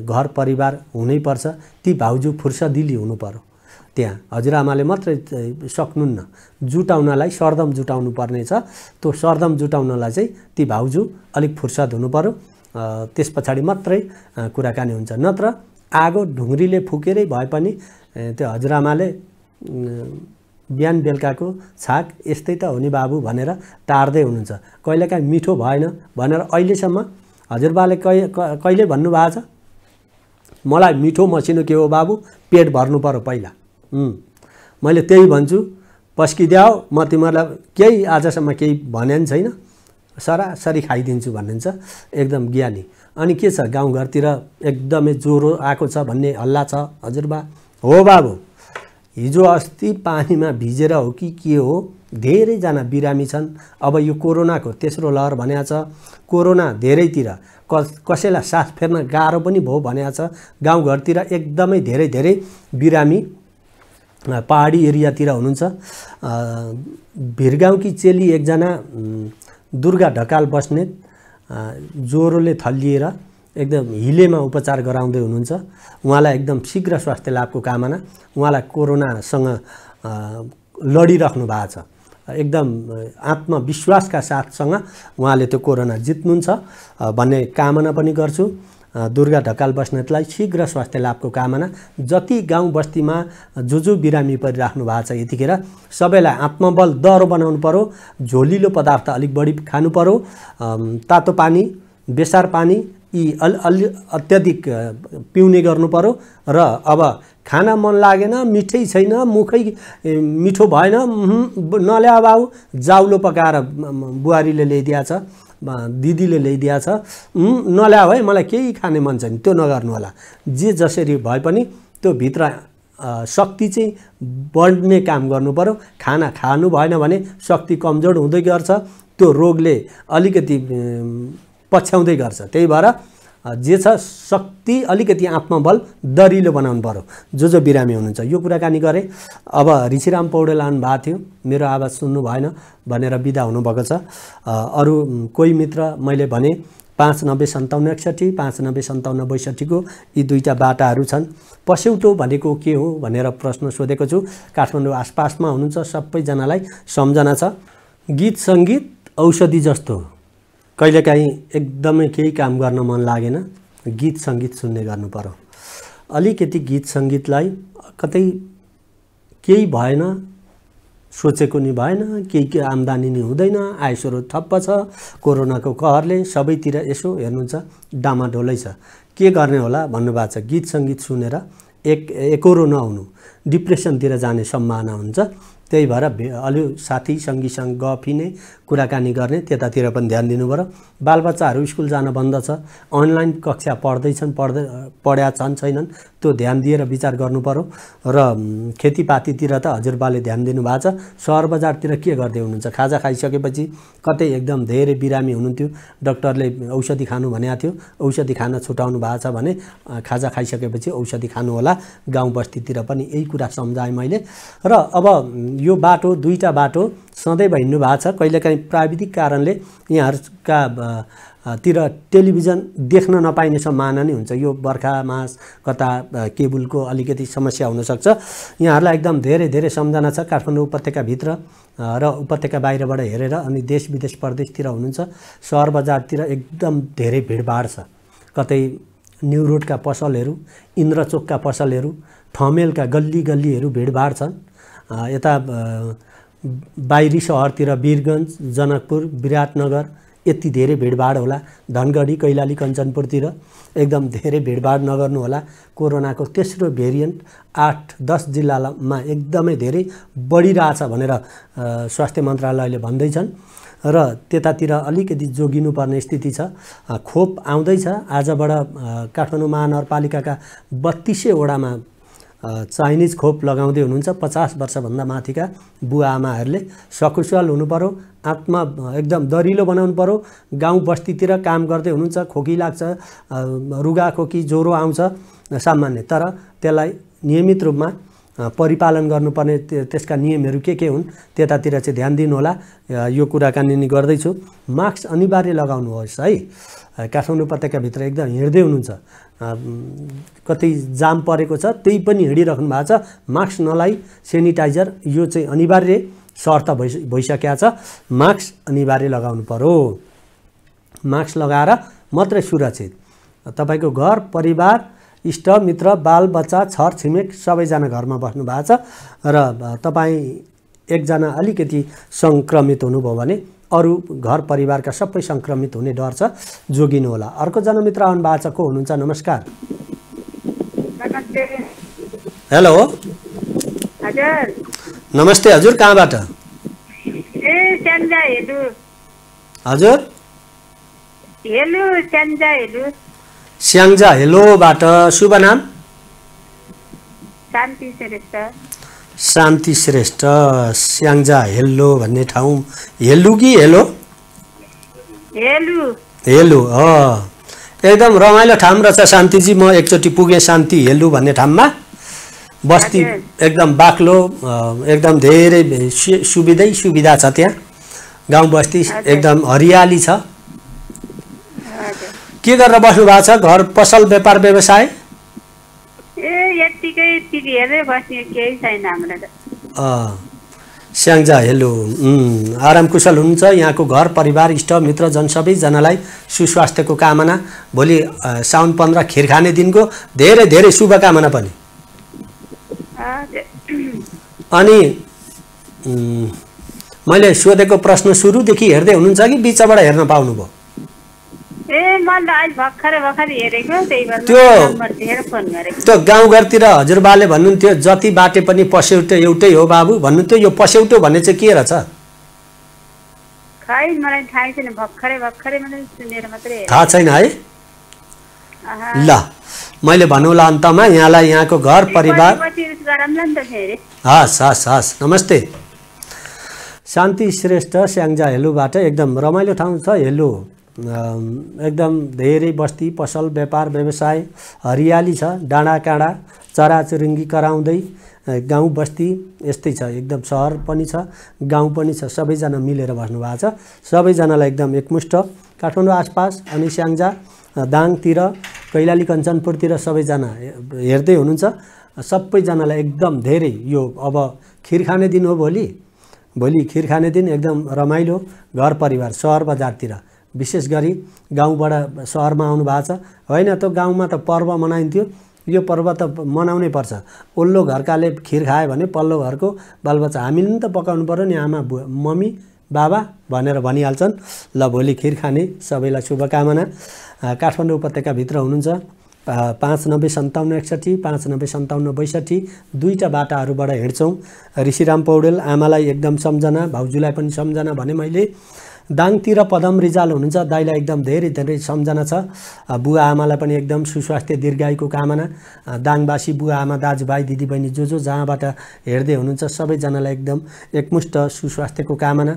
घर परिवार हुनैपर्छ ती भाउजू फुर्सदिली हुनु पर्यो त्यहाँ हजुरआमाले मात्रै सक्नुहुन्न जुटाउनलाई सरदम जुटाउनु पर्नेछ त्यो सरदम जुटाउनलाई चाहिँ ती भाउजू अलिक फुर्सद हुनु पऱ्यो त्यस पछाडि मात्रै कुराकानी हुन्छ नत्र आगो ढुङ्ग्रीले फुकेरै भए पनि त्यो हजुरआमाले बिहान बेलुकाको छाक यस्तै त हो नि बाबु भनेर टार्दै हुनुहुन्छ कहिलेकाहीँ मिठो भएन भनेर अहिलेसम्म हजुरबाले कहिले कहिले भन्नुभएको छ मलाई मिठो मसिनो के हो बाबु पेट भर्नु पऱ्यो पहिला मैले त्यही भन्छु पस्किद्याओ म तिमीहरूलाई केही आजसम्म केही भने छैन सरासरी खाइदिन्छु भन्नुहुन्छ एकदम ज्ञानी अनि के छ गाउँघरतिर एकदमै ज्वरो आएको छ भन्ने हल्ला छ हजुरबा हो बाबु हिजो अस्ति पानीमा भिजेर हो कि के हो धेरैजना बिरामी छन् अब यो कोरोनाको तेस्रो लहर भनेको छ कोरोना धेरैतिर कस कसैलाई सास फेर्न गाह्रो पनि भयो भनेको छ गाउँघरतिर एकदमै धेरै धेरै बिरामी पहाडी एरियातिर हुनुहुन्छ भिरगाउँकी चेली एकजना दुर्गा ढकाल बस्नेत ज्वरोले थल्लिएर एकदम हिलेमा उपचार गराउँदै हुनुहुन्छ उहाँलाई एकदम शीघ्र स्वास्थ्य लाभको कामना उहाँलाई कोरोनासँग लडिराख्नु भएको छ एकदम आत्मविश्वासका साथसँग उहाँले त्यो कोरोना जित्नुहुन्छ भन्ने कामना पनि गर्छु दुर्गा ढकाल बस्नेतलाई शीघ्र स्वास्थ्य लाभको कामना जति गाउँ बस्तीमा जो जो बिरामी परिराख्नु भएको छ यतिखेर सबैलाई आत्मबल दह्रो बनाउनु पऱ्यो झोलिलो पदार्थ अलिक बढी खानु पऱ्यो तातो पानी बेसार पानी यी अल अलि अत्याधिक पिउने गर्नु पऱ्यो र अब खाना मन लागेन मिठै छैन मुखै मिठो भएन नल्या बाउ जाउलो पकाएर बुहारीले ल्याइदिएछ दिदीले छ नल्याऊ है मलाई केही खाने मन छैन त्यो नगर्नु होला जे जसरी भए पनि त्यो भित्र शक्ति चाहिँ बढ्ने काम गर्नु पऱ्यो खाना खानु भएन भने शक्ति कमजोर हुँदै गर्छ त्यो रोगले अलिकति पछ्याउँदै गर्छ त्यही भएर जे छ शक्ति अलिकति आत्मबल दरिलो बनाउनु पऱ्यो जो जो बिरामी हुनुहुन्छ यो कुराकानी गरेँ अब ऋषिराम पौडेल आउनु भएको थियो मेरो आवाज सुन्नु भएन भनेर बिदा हुनुभएको छ अरू कोही मित्र मैले भने पाँच नब्बे सन्ताउन्न एकसट्ठी पाँच नब्बे सन्ताउन्न बैसठीको यी दुईवटा बाटाहरू छन् पस्यौटो भनेको के हो भनेर प्रश्न सोधेको छु काठमाडौँ आसपासमा हुनुहुन्छ सबैजनालाई सम्झना छ गीत सङ्गीत औषधि जस्तो कहिलेकाहीँ एकदमै केही काम गर्न मन लागेन गीत सङ्गीत सुन्ने गर्नु पर्यो अलिकति गीत सङ्गीतलाई कतै केही भएन सोचेको नि भएन केही के आम्दानी नि हुँदैन आयस्रोत ठप्प छ कोरोनाको कहरले सबैतिर यसो हेर्नुहुन्छ डामाडोलै छ के गर्ने होला भन्नुभएको छ गीत सङ्गीत सुनेर एक एकरो नहुनु डिप्रेसनतिर जाने सम्भावना हुन्छ त्यही भएर भे अलि साथी सङ्गीतसँग गफिने कुराकानी गर्ने त्यतातिर पनि ध्यान दिनु दिनुपऱ्यो बालबच्चाहरू स्कुल जान बन्द छ अनलाइन कक्षा पढ्दैछन् पढ्दै पढ्या छन् छैनन् त्यो ध्यान दिएर विचार गर्नुपऱ्यो र खेतीपातीतिर त हजुरबाले ध्यान दिनुभएको छ सहर बजारतिर के गर्दै हुनुहुन्छ खाजा खाइसकेपछि कतै एकदम धेरै बिरामी हुनुहुन्थ्यो डक्टरले औषधि खानु भनेको थियो औषधि खान छुटाउनु भएको छ भने खाजा खाइसकेपछि औषधि खानु होला गाउँ बस्तीतिर पनि यही कुरा सम्झाएँ मैले र अब यो बाटो दुईवटा बाटो सधैँ हिँड्नु भएको छ कहिलेकाहीँ प्राविधिक कारणले यहाँहरूका तिर टेलिभिजन देख्न नपाइने सम्भावना नै हुन्छ यो बर्खामा कता केबुलको अलिकति समस्या हुनसक्छ यहाँहरूलाई एकदम धेरै धेरै सम्झना छ काठमाडौँ उपत्यकाभित्र र उपत्यका बाहिरबाट हेरेर अनि देश विदेश प्रदेशतिर हुनुहुन्छ सहर बजारतिर एकदम धेरै भिडभाड छ कतै न्यु रोडका पसलहरू इन्द्रचोकका पसलहरू ठमेलका गल्ली गल्लीहरू भिडभाड छन् यता बाहिरी सहरतिर वीरगन्ज जनकपुर विराटनगर यति धेरै भिडभाड होला धनगढी कैलाली कञ्चनपुरतिर एकदम धेरै भिडभाड नगर्नुहोला कोरोनाको तेस्रो भेरिएन्ट आठ दस जिल्लामा एकदमै धेरै बढिरहेछ भनेर स्वास्थ्य मन्त्रालयले भन्दैछन् र त्यतातिर अलिकति जोगिनुपर्ने स्थिति छ खोप आउँदैछ आजबाट काठमाडौँ महानगरपालिकाका बत्तिसैवटामा चाइनिज खोप लगाउँदै हुनुहुन्छ पचास वर्षभन्दा माथिका बुवा आमाहरूले सकुशल पऱ्यो आत्मा एकदम दरिलो बनाउनु पऱ्यो गाउँ बस्तीतिर काम गर्दै हुनुहुन्छ खोकी लाग्छ रुगा खोकी ज्वरो आउँछ सामान्य तर त्यसलाई नियमित रूपमा परिपालन गर्नुपर्ने त्यसका नियमहरू के के हुन् त्यतातिर चाहिँ ध्यान दिनुहोला यो कुराकानी गर्दैछु मास्क अनिवार्य लगाउनुहोस् है काठमाडौँ उपत्यकाभित्र एकदम हिँड्दै हुनुहुन्छ कति जाम परेको छ त्यही पनि हिँडिराख्नु भएको छ मास्क नलाई सेनिटाइजर यो चाहिँ अनिवार्य शर्त भइस भइसकेको छ मास्क अनिवार्य लगाउनु पर्यो मास्क लगाएर मात्रै सुरक्षित तपाईँको घर परिवार इष्टमित्र बालबच्चा छिमेक सबैजना घरमा बस्नु भएको छ र तपाईँ एकजना अलिकति सङ्क्रमित हुनुभयो भने अरू घर परिवारका सबै सङ्क्रमित हुने डर छ जोगिनु होला अर्को जनमित्र आउनु भएको छ को हुनुहुन्छ नमस्कार हेलो नमस्ते हजुर कहाँबाट हजुर स्याङ्जा हेलोबाट शुभ नाम
शान्ति श्रेष्ठ
शान्ति श्रेष्ठ स्याङ्जा हेलो भन्ने ठाउँ हेलु कि हेलो हेलु एकदम रमाइलो ठाउँ रहेछ शान्तिजी म एकचोटि पुगेँ शान्ति हेलु भन्ने ठाउँमा बस्ती एकदम बाक्लो एकदम धेरै सुविधै सुविधा छ त्यहाँ गाउँ बस्ती एकदम हरियाली छ के गरेर बस्नु भएको छ घर पसल व्यापार व्यवसाय
ए यतिकै टिभी हेरेर बस्ने केही छैन हाम्रो
स्याङ्जा हेलो आराम कुशल हुनुहुन्छ यहाँको घर परिवार इष्ट मित्र जन सबैजनालाई सुस्वास्थ्यको कामना भोलि साउन पन्ध्र खिर खाने दिनको धेरै धेरै शुभकामना पनि अनि मैले सोधेको प्रश्न सुरुदेखि हेर्दै हुनुहुन्छ कि बिचबाट हेर्न पाउनुभयो
त्यो
गाउँघरतिर हजुरबाले भन्नुहुन्थ्यो जति बाटे पनि पस्यौटो एउटै हो बाबु भन्नुहुन्थ्यो यो पस्यौटो भन्ने चाहिँ के रहेछ थाहा छैन है ल मैले भनौँला अन्तमा यहाँलाई यहाँको घर परिवार हस् हस् हस् नमस्ते शान्ति श्रेष्ठ स्याङ्जा हेलोबाट एकदम रमाइलो ठाउँ छ हेलो एकदम धेरै बस्ती पसल व्यापार व्यवसाय हरियाली छ डाँडा काँडा चराचुरुङ्गी कराउँदै गाउँ बस्ती यस्तै छ एकदम सहर पनि छ गाउँ पनि छ सबैजना मिलेर बस्नुभएको छ सबैजनालाई एकदम एकमुष्ट काठमाडौँ आसपास अनि स्याङ्जा दाङतिर कैलाली कञ्चनपुरतिर सबैजना हेर्दै हुनुहुन्छ सबैजनालाई एकदम धेरै यो अब खिर खाने दिन हो भोलि भोलि खिर खाने दिन एकदम रमाइलो घर परिवार सहर बजारतिर विशेष गरी गाउँबाट सहरमा आउनु भएको छ होइन त गाउँमा त पर्व मनाइन्थ्यो यो पर्व त मनाउनै पर्छ ओल्लो घरकाले खिर खायो भने पल्लो घरको बालबच्चा हामीले पनि त पकाउनु पऱ्यो नि आमा मम्मी बाबा भनेर भनिहाल्छन् ल भोलि खिर खाने सबैलाई शुभकामना काठमाडौँ उपत्यकाभित्र हुनुहुन्छ पाँच नब्बे सन्ताउन्न एकसट्ठी पाँच नब्बे सन्ताउन्न बैसठी दुईवटा बाटाहरूबाट हिँड्छौँ ऋषिराम पौडेल आमालाई एकदम सम्झना भाउजूलाई पनि सम्झना भने मैले दाङतिर पदम रिजाल हुनुहुन्छ दाईलाई एकदम धेरै धेरै सम्झना छ बुवा आमालाई पनि एकदम सुस्वास्थ्य दीर्घायुको कामना दाङवासी बुवा आमा दाजुभाइ दिदीबहिनी जो जो जहाँबाट हेर्दै हुनुहुन्छ सबैजनालाई एकदम एकमुष्ट सुस्वास्थ्यको कामना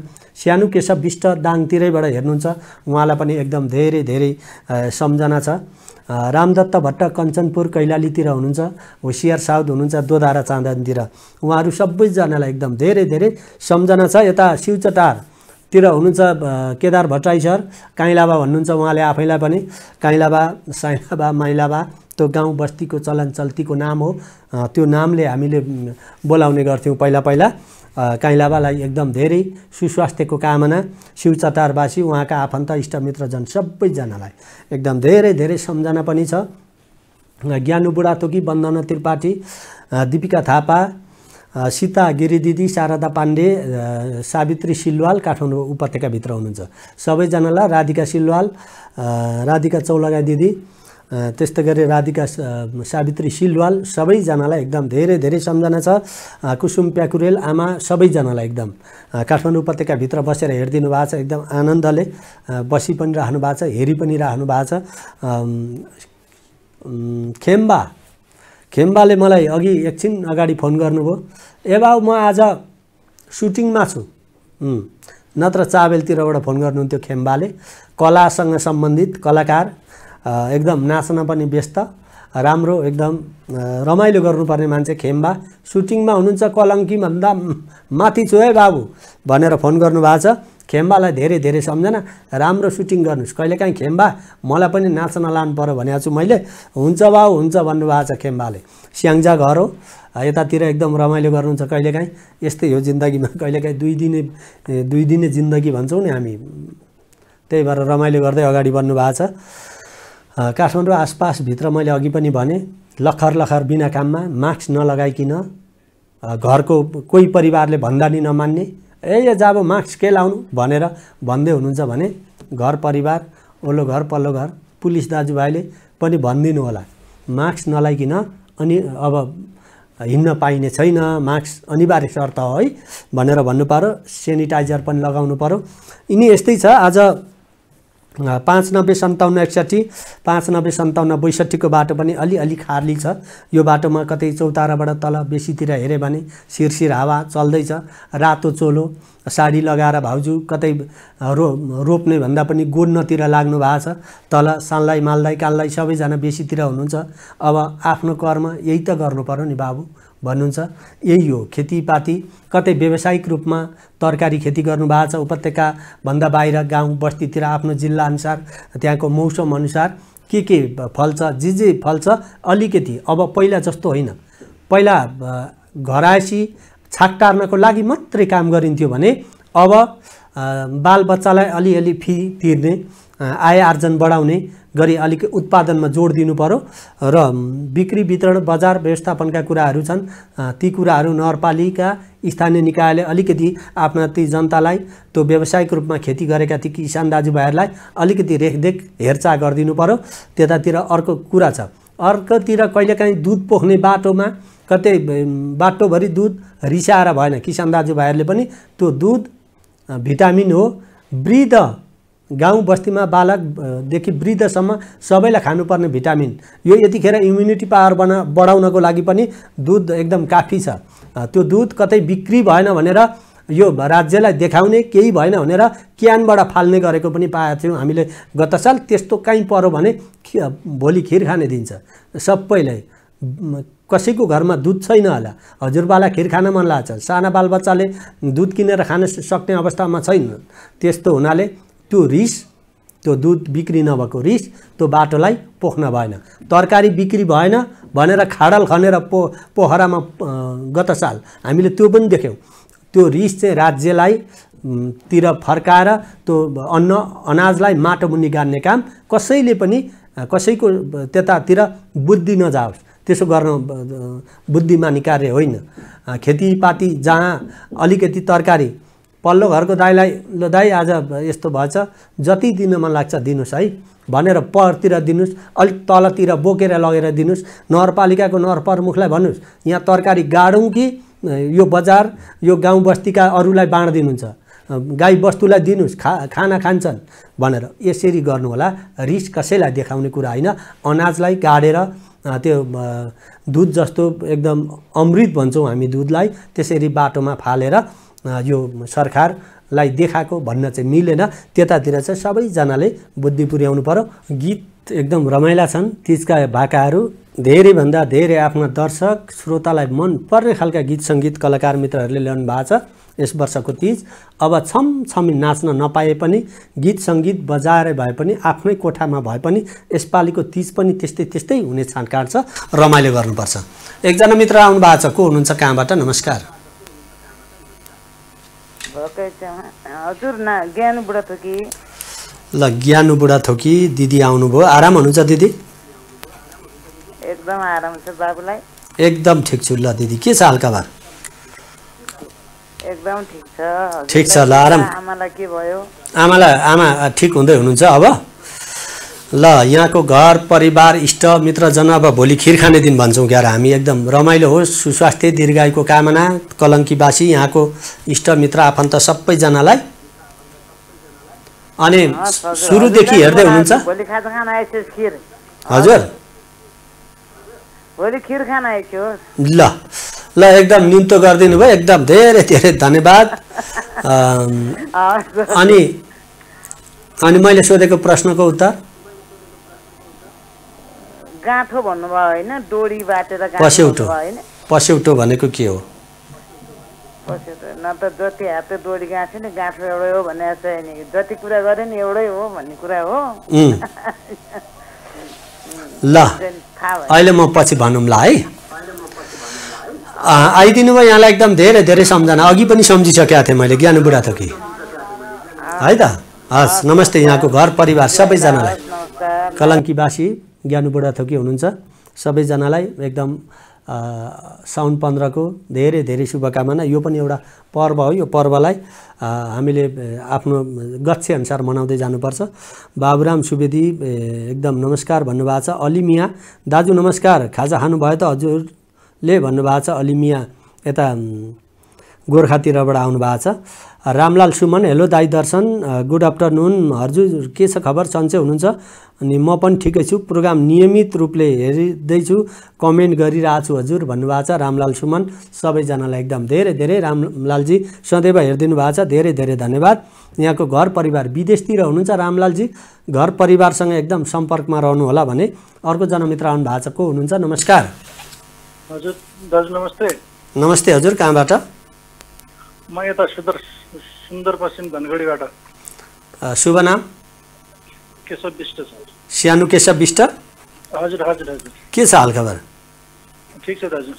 सानो केशव विष्ट दाङतिरैबाट हेर्नुहुन्छ उहाँलाई पनि एकदम धेरै धेरै सम्झना छ रामदत्त भट्ट कञ्चनपुर कैलालीतिर हुनुहुन्छ होसियार साउद हुनुहुन्छ दोधारा चाँदनतिर उहाँहरू सबैजनालाई एकदम धेरै धेरै सम्झना छ यता सिउचटार तिर हुनुहुन्छ केदार भट्टराई सर काइलाबा भन्नुहुन्छ उहाँले आफैलाई पनि काइलाबा साइलाबा माइलाबा त्यो गाउँ बस्तीको चलन चल्तीको नाम हो त्यो नामले हामीले बोलाउने गर्थ्यौँ पहिला पहिला काइलाबालाई एकदम धेरै सुस्वास्थ्यको कामना शिव चटारवासी उहाँका आफन्त इष्टमित्रजन सबैजनालाई एकदम धेरै धेरै सम्झना पनि छ ज्ञानु बुढाथोकी बन्दना त्रिपाठी दिपिका थापा सीता गिरी दिदी शारदा पाण्डे सावित्री सिलवाल काठमाडौँ उपत्यकाभित्र हुनुहुन्छ सबैजनालाई राधिका सिलवाल राधिका चौलगा दिदी त्यस्तै गरी राधिका सावित्री सिलवाल सबैजनालाई एकदम धेरै धेरै सम्झना छ कुसुम प्याकुरेल आमा सबैजनालाई एकदम काठमाडौँ उपत्यकाभित्र बसेर हेरिदिनु भएको छ एकदम आनन्दले बसी पनि राख्नु भएको छ हेरि पनि राख्नु भएको छ खेम्बा खेम्बाले मलाई अघि एकछिन अगाडि फोन गर्नुभयो ए बाबु म आज सुटिङमा छु नत्र चाबेलतिरबाट फोन गर्नुहुन्थ्यो खेम्बाले कलासँग सम्बन्धित कलाकार एकदम नाच्न पनि व्यस्त राम्रो एकदम रमाइलो गर्नुपर्ने मान्छे खेम्बा सुटिङमा हुनुहुन्छ कलङ्की भन्दा माथि छु है बाबु भनेर फोन गर्नुभएको छ खेम्बालाई धेरै धेरै सम्झना राम्रो सुटिङ गर्नुहोस् कहिलेकाहीँ खेम्बा मलाई पनि नाच्न लानु पऱ्यो भनेको छु मैले हुन्छ भाउ हुन्छ भन्नुभएको छ खेम्बाले स्याङ्जा घर हो यतातिर एकदम रमाइलो गर्नुहुन्छ कहिलेकाहीँ यस्तै हो जिन्दगीमा (laughs) कहिलेकाहीँ दुई दिने दुई दिने जिन्दगी भन्छौँ नि हामी त्यही भएर रमाइलो गर्दै अगाडि बढ्नु भएको छ काठमाडौँ आसपासभित्र मैले अघि पनि भने लखर लखर बिना काममा मास्क नलगाइकन घरको कोही परिवारले भन्दा नि नमान्ने ए जाब मार्क्स के लाउनु भनेर भन्दै हुनुहुन्छ भने घर परिवार ओल्लो घर पल्लो घर पुलिस दाजुभाइले पनि भनिदिनु होला मार्क्स नलाइकन अनि अब हिँड्न पाइने छैन मास्क अनिवार्य शर्त हो है भनेर भन्नु पऱ्यो सेनिटाइजर पनि लगाउनु पऱ्यो यिनी यस्तै छ आज पाँच नब्बे सन्ताउन्न एकसट्ठी पाँच नब्बे सन्ताउन्न बैसठीको बाटो पनि अलिअलि खाली छ यो बाटोमा कतै चौताराबाट तल बेसीतिर हेऱ्यो भने शिरशिर हावा चल्दैछ रातो चोलो साडी लगाएर भाउजू कतै रो रोप्ने भन्दा पनि गोड्नतिर लाग्नु भएको छ तल सानलाई माल्दै काललाई सबैजना बेसीतिर हुनुहुन्छ अब आफ्नो कर्म यही त गर्नु पऱ्यो नि बाबु भन्नुहुन्छ यही हो खेतीपाती कतै व्यावसायिक रूपमा तरकारी खेती गर्नुभएको छ उपत्यका भन्दा बाहिर गाउँ बस्तीतिर आफ्नो जिल्ला अनुसार त्यहाँको मौसम अनुसार के के फल्छ जे जे फल्छ अलिकति अब पहिला जस्तो होइन पहिला घरायसी छाक टार्नको लागि मात्रै काम गरिन्थ्यो भने अब बालबच्चालाई अलिअलि फी तिर्ने आय आर्जन बढाउने गरी अलिक उत्पादनमा जोड दिनु पर्यो र बिक्री वितरण बजार व्यवस्थापनका कुराहरू छन् ती कुराहरू नगरपालिका स्थानीय निकायले अलिकति आफ्ना ती जनतालाई त्यो व्यावसायिक रूपमा खेती गरेका ती किसान दाजुभाइहरूलाई अलिकति रेखदेख हेरचाह गरिदिनु पर्यो त्यतातिर अर्को कुरा छ अर्कोतिर कहिलेकाहीँ दुध पोख्ने बाटोमा कतै बाटोभरि दुध रिसाएर भएन किसान दाजुभाइहरूले पनि त्यो दुध भिटामिन हो वृद्ध गाउँ बस्तीमा बालकदेखि वृद्धसम्म सबैलाई खानुपर्ने भिटामिन यो यतिखेर इम्युनिटी पावर बना बढाउनको लागि पनि दुध एकदम काफी छ त्यो दुध कतै बिक्री भएन भनेर यो राज्यलाई देखाउने केही भएन भनेर क्यानबाट फाल्ने गरेको पनि पाएको थियौँ हामीले गत साल त्यस्तो काहीँ पऱ्यो भने भोलि खिर खाने दिन्छ सबैलाई कसैको घरमा दुध छैन होला हजुरबालाई खिर खान मन लाग्छ साना बालबच्चाले दुध किनेर खान सक्ने अवस्थामा छैन त्यस्तो हुनाले त्यो रिस त्यो दुध बिक्री नभएको रिस त्यो बाटोलाई पोख्न भएन तरकारी बिक्री भएन भनेर खाडल खनेर पो पोखरामा गत साल हामीले त्यो पनि देख्यौँ त्यो रिस चाहिँ राज्यलाई तिर फर्काएर त्यो अन्न अनाजलाई माटो मुनि गाड्ने काम कसैले पनि कसैको त्यतातिर बुद्धि नजाओस् त्यसो गर्न बुद्धिमानी कार्य होइन खेतीपाती जहाँ अलिकति तरकारी पल्लो घरको दाईलाई ल दाई आज यस्तो भएछ जति दिन मन लाग्छ दिनुहोस् है भनेर परतिर दिनुहोस् अलिक तलतिर बोकेर लगेर दिनुहोस् नगरपालिकाको नगर प्रमुखलाई भन्नुहोस् यहाँ तरकारी गाडौँ कि यो बजार यो गाउँ बस्तीका अरूलाई बाँडिदिनुहुन्छ गाई वस्तुलाई दिनुहोस् खा खाना खान्छन् भनेर यसरी गर्नुहोला रिस कसैलाई देखाउने कुरा होइन अनाजलाई गाडेर त्यो दुध जस्तो एकदम अमृत भन्छौँ हामी दुधलाई त्यसरी बाटोमा फालेर यो सरकारलाई देखाएको भन्न चाहिँ मिलेन त्यतातिर चाहिँ सबैजनाले बुद्धि पुर्याउनु पऱ्यो गीत एकदम रमाइला छन् तिजका भाकाहरू धेरैभन्दा धेरै आफ्ना दर्शक श्रोतालाई मनपर्ने खालका गीत सङ्गीत कलाकार मित्रहरूले ल्याउनु भएको छ यस वर्षको तिज अब छम छमछमी नाच्न नपाए पनि गीत सङ्गीत बजाएर भए पनि आफ्नै कोठामा भए पनि यसपालिको तिज पनि त्यस्तै त्यस्तै हुने छानकाट छ रमाइलो गर्नुपर्छ एकजना मित्र आउनु भएको छ को हुनुहुन्छ कहाँबाट नमस्कार
हजुर न ज्ञानु बुढाथोकी
ल ज्ञानु दिदी आउनुभयो आराम हुनुहुन्छ दिदी
एकदम आराम छ बाबुलाई
एकदम ठिक छु ल दिदी के छ हल्का भार
एकदम ठिक छ ठिक छ ल आराम आमालाई के भयो
आमालाई आमा ठिक हुँदै हुनुहुन्छ अब ल यहाँको घर परिवार इष्ट मित्रजन अब भोलि खिर खाने दिन भन्छौँ क्यार हामी एकदम रमाइलो होस् सुस्वास्थ्य दीर्घायुको कामना कलङ्कीवासी यहाँको इष्ट मित्र आफन्त सबैजनालाई अनि सुरुदेखि हेर्दै हुनुहुन्छ हजुर ल ल एकदम निम्तो गरिदिनु भयो एकदम धेरै धेरै धन्यवाद (laughs) अनि अनि मैले सोधेको प्रश्नको उत्तर
गाँठो भन्नुभयो होइन डोरी बाटेर पस्यौटो
पस्यौटो भनेको के हो
पस्यौटो न त जति हात डोरी गाँच्यो नि गाँठो एउटै हो भने चाहिँ नि जति कुरा गरे नि एउटै हो भन्ने कुरा हो
ल अहिले म पछि भनौँ ल है आइदिनु भयो यहाँलाई एकदम धेरै धेरै सम्झना अघि पनि सम्झिसकेको थिएँ मैले ज्ञान बुढा थोकी है त हस् नमस्ते यहाँको घर परिवार सबैजनालाई कलङ्कीवासी ज्ञानु बुढाथोकी हुनुहुन्छ सबैजनालाई एकदम साउन पन्ध्रको धेरै धेरै शुभकामना यो पनि एउटा पर्व हो यो पर्वलाई हामीले आफ्नो गच्छेअनुसार मनाउँदै जानुपर्छ बाबुराम सुवेदी एकदम नमस्कार भन्नुभएको छ मिया दाजु नमस्कार खाजा खानुभयो त हजुरले भन्नुभएको छ मिया यता गोर्खातिरबाट आउनुभएको छ रामलाल सुमन हेलो दाई दर्शन गुड आफ्टरनुन हजुर के छ खबर सन्चै हुनुहुन्छ अनि म पनि ठिकै छु प्रोग्राम नियमित रूपले हेरिँदैछु कमेन्ट गरिरहेको छु हजुर भन्नुभएको छ रामलाल सुमन सबैजनालाई एकदम धेरै धेरै रामलालजी सदैव हेरिदिनु भएको छ धेरै धेरै धन्यवाद यहाँको घर परिवार विदेशतिर हुनुहुन्छ रामलालजी घर परिवारसँग एकदम सम्पर्कमा रहनुहोला भने अर्को जनमित्र आउनु भएको छ को हुनुहुन्छ नमस्कार
हजुर दाजु नमस्ते
नमस्ते हजुर कहाँबाट
म यता सुन्दर सुन्दर पश्चिम धनगढीबाट शुभनाम केशव विष्ट
सानो केशव विष्ट
हजुर हजुर हजुर
के छ हालखबर
ठिक छ दाजु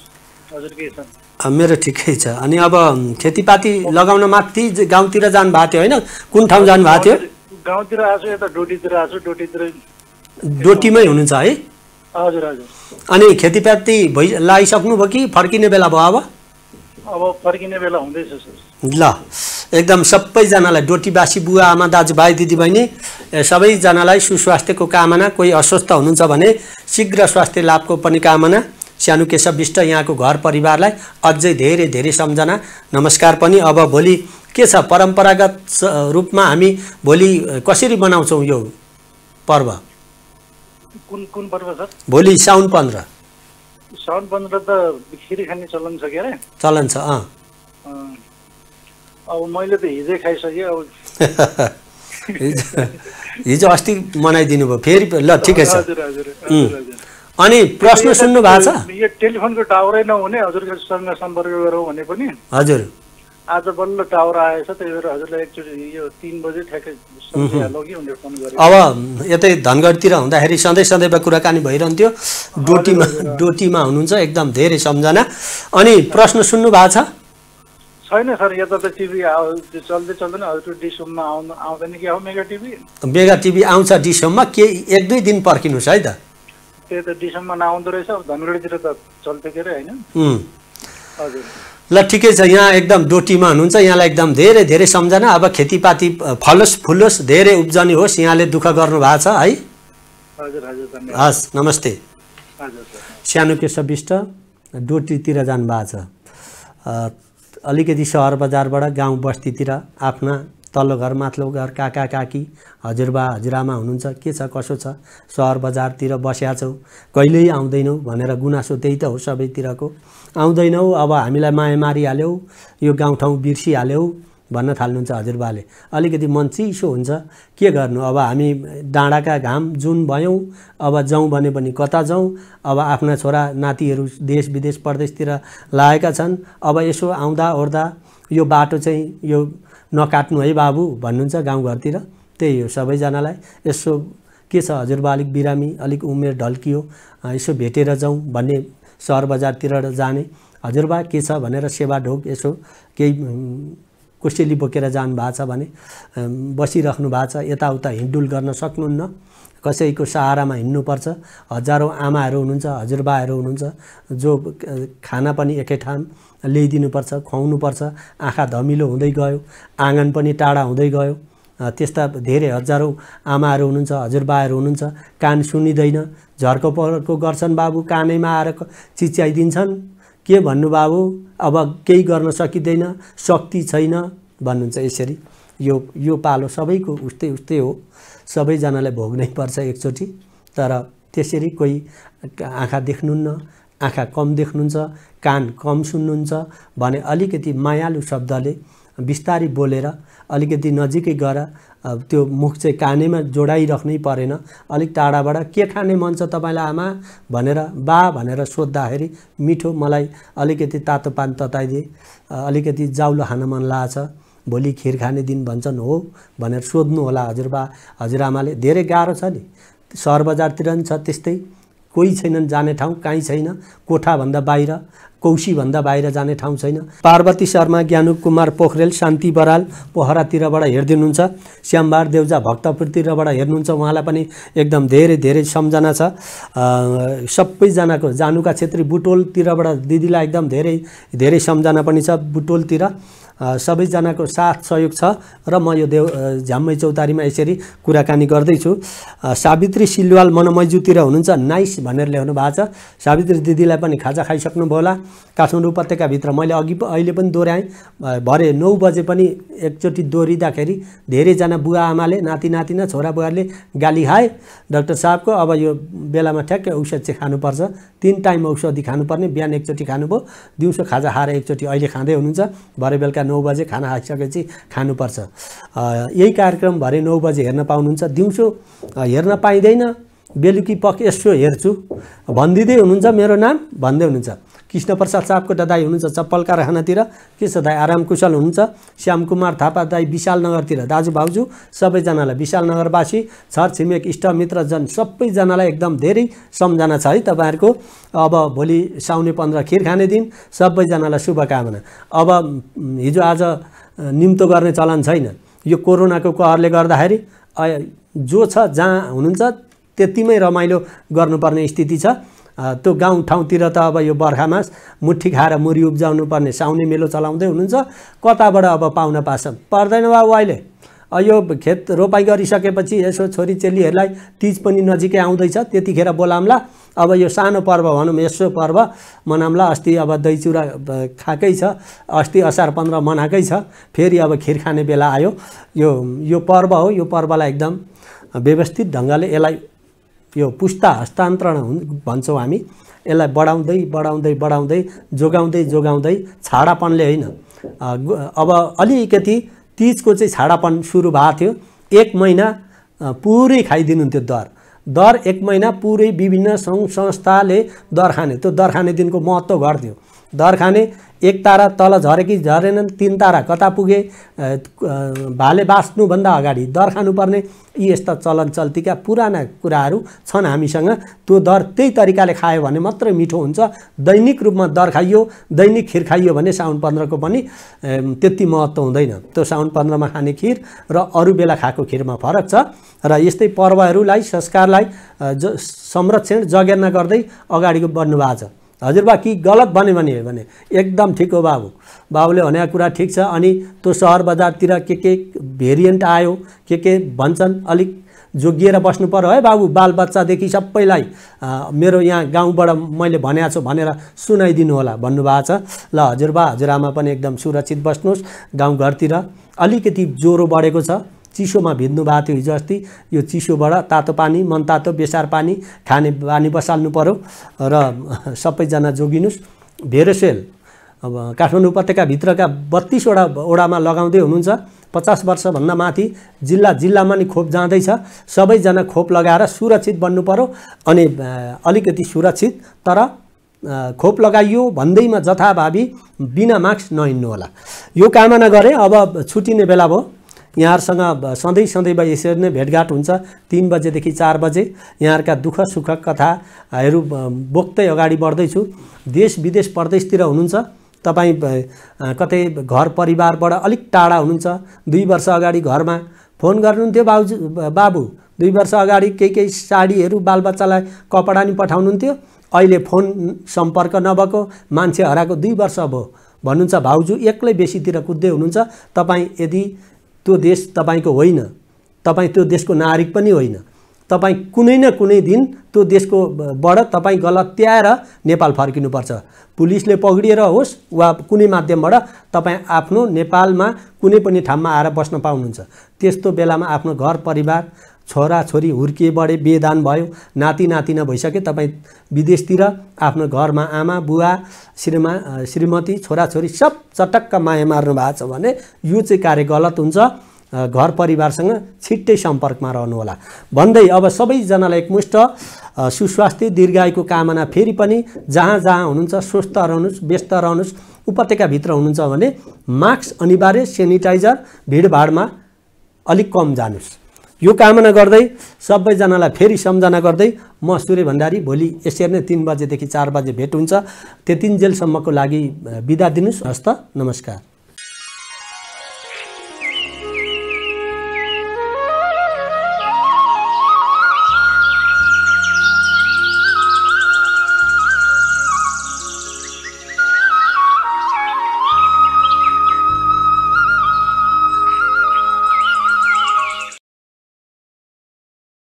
हजुर के छ
मेरो ठिकै छ अनि अब खेतीपाती लगाउन माथि गाउँतिर जानुभएको थियो होइन कुन ठाउँ जानुभएको
थियो गाउँतिर आएको यता डोटीतिर आएको डोटीतिर
डोटीमै हुनुहुन्छ है
हजुर हजुर
अनि खेतीपाती भइ भयो कि फर्किने बेला भयो
अब अब फर्किने बेला हुँदैछ
ल एकदम सबैजनालाई डोटीवासी बुवा आमा दाजुभाइ दिदीबहिनी सबैजनालाई सुस्वास्थ्यको कामना कोही अस्वस्थ हुनुहुन्छ भने शीघ्र स्वास्थ्य लाभको पनि कामना सानो केशव विष्ट यहाँको घर परिवारलाई अझै धेरै धेरै सम्झना नमस्कार पनि अब भोलि के छ परम्परागत रूपमा हामी भोलि कसरी मनाउँछौँ यो पर्व
कुन कुन पर्व छ
भोलि साउन पन्ध्र
साउन पन्ध्र त खिरी खाने चलन छ के चलन छ अब मैले त हिजै खाइसकेँ अब
(laughs) हिजो अस्ति मनाइदिनु भयो फेरि ल ठिकै छ अनि प्रश्न सुन्नु भएको छ
यो टेलिफोनको टावरै नहुने हजुरसँग सम्पर्क गरौँ भने पनि हजुर आज बल्ल टावर आएछ त्यही भएर हजुरलाई एकचोटि यो तिन बजे ठ्याक्कै फोन गरेँ अब
यतै धनगढतिर हुँदाखेरि सधैँ सदैव कुराकानी भइरहन्थ्यो डोटीमा डोटीमा हुनुहुन्छ एकदम धेरै सम्झना अनि प्रश्न सुन्नु भएको छ
छैन सर यता त टिभी चल्दै चल्दैन हजुर डिस होममा आउनु आउँदैन कि हो मेगा टिभी
मेगा टिभी आउँछ डिसोममा के एक दुई दिन पर्खिनुहोस् है त
त्यही त डिसोममा नआउँदो रहेछ धनगढीतिर त चल्थ्यो के अरे होइन हजुर
ल ठिकै छ यहाँ एकदम डोटीमा हुनुहुन्छ यहाँलाई एकदम धेरै धेरै सम्झना अब खेतीपाती फलोस् फुलोस् धेरै उब्जनी होस् यहाँले दुःख गर्नुभएको छ है हजुर हजुर हस् नमस्ते हजुर सानो विष्ट डोटीतिर जानुभएको छ अलिकति सहर बजारबाट गाउँ बस्तीतिर आफ्ना तल्लो घर माथिल्लो घर काका काकी हजुरबा हजुरआमा हुनुहुन्छ के छ कसो छ सहर बजारतिर बस्या छौ कहिल्यै आउँदैनौ भनेर गुनासो त्यही त हो सबैतिरको आउँदैनौ अब हामीलाई माया मारिहाल्यौ यो गाउँठाउँ बिर्सिहाल्यौ भन्न थाल्नुहुन्छ हजुरबाले अलिकति मन चिसो हुन्छ के गर्नु अब हामी डाँडाका घाम जुन भयौँ अब जाउँ भने पनि कता जाउँ अब आफ्ना छोरा नातिहरू देश विदेश प्रदेशतिर लागेका छन् अब यसो आउँदा ओर्दा यो बाटो चाहिँ यो नकाट्नु है बाबु भन्नुहुन्छ गाउँघरतिर त्यही हो सबैजनालाई यसो के छ हजुरबा अलिक बिरामी अलिक उमेर ढल्कियो यसो भेटेर जाउँ भन्ने सहर बजारतिर जाने हजुरबा के छ भनेर सेवा ढोक यसो केही कोसेली बोकेर जानुभएको छ भने बसिराख्नु भएको छ यताउता हिँडुल गर्न सक्नुहुन्न कसैको सहारामा हिँड्नुपर्छ हजारौँ आमाहरू हुनुहुन्छ हजुरबाहरू हुनुहुन्छ जो खाना पनि एकै ठाउँ ल्याइदिनुपर्छ खुवाउनुपर्छ आँखा धमिलो हुँदै गयो आँगन पनि टाढा हुँदै गयो त्यस्ता धेरै हजारौँ आमाहरू हुनुहुन्छ हजुरबाहरू हुनुहुन्छ कान सुनिँदैन झर्को पर्को गर्छन् बाबु कानैमा आएर चिच्याइदिन्छन् के भन्नु बाबु अब केही गर्न सकिँदैन शक्ति छैन भन्नुहुन्छ यसरी यो यो पालो सबैको उस्तै उस्तै हो सबैजनालाई भोग्नै पर्छ एकचोटि तर त्यसरी कोही आँखा देख्नुहुन्न आँखा कम देख्नुहुन्छ कान कम सुन्नुहुन्छ भने अलिकति मायालु शब्दले बिस्तारै बोलेर अलिकति नजिकै गएर त्यो मुख चाहिँ कानेमा जोडाइराख्नै परेन अलिक टाढाबाट के खाने मन छ तपाईँलाई आमा भनेर बा भनेर सोद्धाखेरि मिठो मलाई अलिकति तातो पानी तताइदिए अलिकति जाउलो खान मन लाग्छ भोलि खिर खाने दिन भन्छन् हो भनेर सोध्नु होला हजुरबा हजुरआमाले धेरै गाह्रो छ नि सहर बजारतिर पनि छ त्यस्तै कोही छैनन् जाने ठाउँ काहीँ छैन कोठाभन्दा बाहिर कौशीभन्दा बाहिर जाने ठाउँ छैन पार्वती शर्मा ज्ञानु कुमार पोखरेल शान्ति बराल पोखरातिरबाट हेरिदिनुहुन्छ श्यामबार देउजा भक्तपुरतिरबाट हेर्नुहुन्छ उहाँलाई पनि एकदम धेरै धेरै सम्झना छ सबैजनाको जानुका छेत्री बुटोलतिरबाट दिदीलाई एकदम धेरै धेरै सम्झना पनि छ बुटोलतिर सबैजनाको साथ सहयोग छ र म यो देव झ्याम्मै चौतारीमा यसरी कुराकानी गर्दैछु सावित्री सिलवाल मनमैजुतिर हुनुहुन्छ नाइस भनेर ल्याउनु भएको छ सावित्री दिदीलाई पनि खाजा खाइसक्नुभयो होला काठमाडौँ उपत्यकाभित्र मैले अघि अहिले पनि दोहोऱ्याएँ भरे नौ बजे पनि एकचोटि दोहोरिँदाखेरि धेरैजना बुवा आमाले नाति नातिना छोरा छोराबुवाहरूले गाली खाए डाक्टर साहबको अब यो बेलामा ठ्याक्कै औषध चाहिँ खानुपर्छ तिन टाइम औषधि खानुपर्ने बिहान एकचोटि खानुभयो दिउँसो खाजा खाएर एकचोटि अहिले खाँदै हुनुहुन्छ भरे बेलुका नौ बजे खाना खाइसकेपछि खानुपर्छ यही कार्यक्रम भरे नौ बजे हेर्न पाउनुहुन्छ दिउँसो हेर्न पाइँदैन बेलुकी पक्क यसो हेर्छु भनिदिँदै हुनुहुन्छ मेरो नाम भन्दै हुनुहुन्छ कृष्णप्रसाद सापको दाई हुनुहुन्छ चप्पलका के कृष्ण दाई आराम कुशल हुनुहुन्छ श्यामकुमार थापा दाई विशालनगरतिर दाजु भाउजू सबैजनालाई विशालनगरवासी छर छिमेक जन सबैजनालाई एकदम धेरै सम्झना छ है तपाईँहरूको अब भोलि साउने पन्ध्र खिर खाने दिन सबैजनालाई शुभकामना अब हिजो आज निम्तो गर्ने चलन छैन यो कोरोनाको कहरले गर्दाखेरि जो छ जहाँ हुनुहुन्छ त्यतिमै रमाइलो गर्नुपर्ने स्थिति छ त्यो गाउँठाउँतिर त अब यो बर्खामा मुठी खाएर मुरी उब्जाउनु पर्ने साउने मेलो चलाउँदै हुनुहुन्छ कताबाट अब पाउन पाछ पर्दैन बाबु अहिले यो खेत रोपाइ गरिसकेपछि यसो छोरी चेलीहरूलाई तिज पनि नजिकै आउँदैछ त्यतिखेर बोलामला अब यो सानो पर्व भनौँ यसो पर्व मनाउँला अस्ति अब दही चुरा खाएकै छ अस्ति असार पन्ध्र मनाएकै छ फेरि अब खिर खाने बेला आयो यो यो पर्व हो यो पर्वलाई एकदम व्यवस्थित ढङ्गले यसलाई यो पुस्ता हस्तान्तरण हुन् भन्छौँ हामी यसलाई बढाउँदै बढाउँदै बढाउँदै जोगाउँदै जोगाउँदै छाडापनले होइन अब अलिकति तिजको चाहिँ छाडापन सुरु भएको थियो एक महिना पुरै खाइदिनुहुन्थ्यो दर दर एक महिना पुरै विभिन्न सङ्घ संस्थाले दर खाने त्यो दर खाने दिनको महत्त्व गर्थ्यो दर खाने एक तारा तल झरे कि झरेनन् तिन तारा कता पुगे भाले बाँच्नुभन्दा अगाडि दर खानुपर्ने यी यस्ता चलन चल्तीका पुराना कुराहरू छन् हामीसँग त्यो दर त्यही तरिकाले खायो भने मात्रै मिठो हुन्छ दैनिक रूपमा दर खाइयो दैनिक खिर खाइयो भने साउन पन्ध्रको पनि त्यति महत्त्व हुँदैन त्यो साउन पन्ध्रमा खाने खिर र अरू बेला खाएको खिरमा फरक छ र यस्तै पर्वहरूलाई संस्कारलाई ज संरक्षण जगेर्ना गर्दै अगाडिको बढ्नु भएको छ हजुरबा कि गलत भन्यो भने भने एकदम ठिक हो बाबु बाबुले भनेको कुरा ठिक छ अनि त्यो सहर बजारतिर के के भेरिएन्ट आयो के के भन्छन् अलिक जोगिएर बस्नु पर्यो है बाबु बालबच्चादेखि सबैलाई मेरो यहाँ गाउँबाट मैले भनेको छु भनेर सुनाइदिनु होला भन्नुभएको छ ल हजुरबा हजुरआमा पनि एकदम सुरक्षित बस्नुहोस् गाउँघरतिर अलिकति ज्वरो बढेको छ चिसोमा भिज्नु भएको थियो हिजो अस्ति यो चिसोबाट तातो पानी मनतातो बेसार पानी खाने पानी बसाल्नु पऱ्यो र सबैजना जोगिनुहोस् भेरोसेल अब काठमाडौँ उपत्यकाभित्रका बत्तिसवटा ओडामा लगाउँदै हुनुहुन्छ पचास वर्षभन्दा माथि जिल्ला जिल्लामा नि खोप जाँदैछ सबैजना खोप लगाएर सुरक्षित बन्नु पऱ्यो अनि अलिकति सुरक्षित तर खोप लगाइयो भन्दैमा जथाभावी बिना मास्क नहिँड्नुहोला यो कामना गरेँ अब छुट्टिने बेला भयो यहाँहरूसँग सधैँ सधैँमा यसरी नै भेटघाट हुन्छ तिन बजेदेखि चार बजे यहाँहरूका दुःख सुख कथाहरू बोक्दै अगाडि बढ्दैछु देश विदेश परदेशतिर हुनुहुन्छ तपाईँ कतै घर परिवारबाट अलिक टाढा हुनुहुन्छ दुई वर्ष अगाडि घरमा फोन गर्नुहुन्थ्यो बाबुजू बाबु दुई वर्ष अगाडि केही केही साडीहरू बालबच्चालाई कपडा नि पठाउनुहुन्थ्यो अहिले फोन सम्पर्क नभएको मान्छे हराएको दुई वर्ष भयो भन्नुहुन्छ भाउजू एक्लै बेसीतिर कुद्दै हुनुहुन्छ तपाईँ यदि त्यो देश तपाईँको होइन तपाईँ त्यो देशको नागरिक पनि होइन तपाईँ कुनै न कुनै दिन त्यो देशको बड तपाईँ त्याएर नेपाल फर्किनुपर्छ पुलिसले पक्रिएर होस् वा कुनै माध्यमबाट तपाईँ आफ्नो नेपालमा कुनै पनि ठाउँमा आएर बस्न पाउनुहुन्छ त्यस्तो बेलामा आफ्नो घर परिवार छोराछोरी हुर्किए बढे बेदान भयो नाति नातिना भइसके तपाईँ विदेशतिर आफ्नो घरमा आमा बुवा श्रीमा श्रीमती छोराछोरी सब चटक्क माया मार्नु भएको छ भने यो चाहिँ कार्य गलत हुन्छ घर परिवारसँग छिट्टै सम्पर्कमा रहनुहोला भन्दै अब सबैजनालाई एकमुष्ट सुस्वास्थ्य दीर्घायुको कामना फेरि पनि जहाँ जहाँ हुनुहुन्छ स्वस्थ रहनुहोस् व्यस्त रहनुहोस् उपत्यकाभित्र हुनुहुन्छ भने मास्क अनिवार्य सेनिटाइजर भिडभाडमा अलिक कम जानुहोस् यो कामना गर्दै सबैजनालाई फेरि सम्झना गर्दै म सूर्य भण्डारी भोलि यसरी नै तिन बजेदेखि चार बजे भेट हुन्छ त्यतिन्जेलसम्मको लागि बिदा दिनुहोस् हस्त नमस्कार